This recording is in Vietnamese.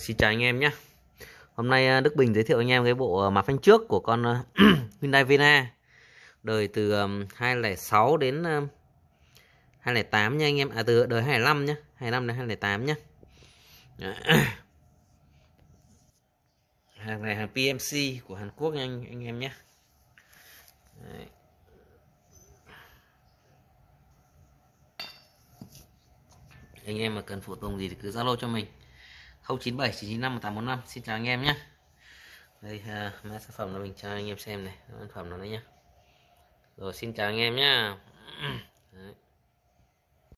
xin chào anh em nhé Hôm nay ờ, Đức Bình giới thiệu anh em cái bộ ờ, mà phanh trước của con ờ, Hyundai Vina Đời từ 206 đến 208 nha anh em À từ đời 25 nhé 25 đến 208 nhé Hàng này hàng PMC của Hàn Quốc nha anh, anh em nhé Đấy. anh em mà cần phụ tùng gì thì cứ zalo cho mình 097 995 1845 xin chào anh em nhé đây uh, mã sản phẩm là mình cho anh em xem này sản phẩm nó đấy nhá rồi xin chào anh em nhá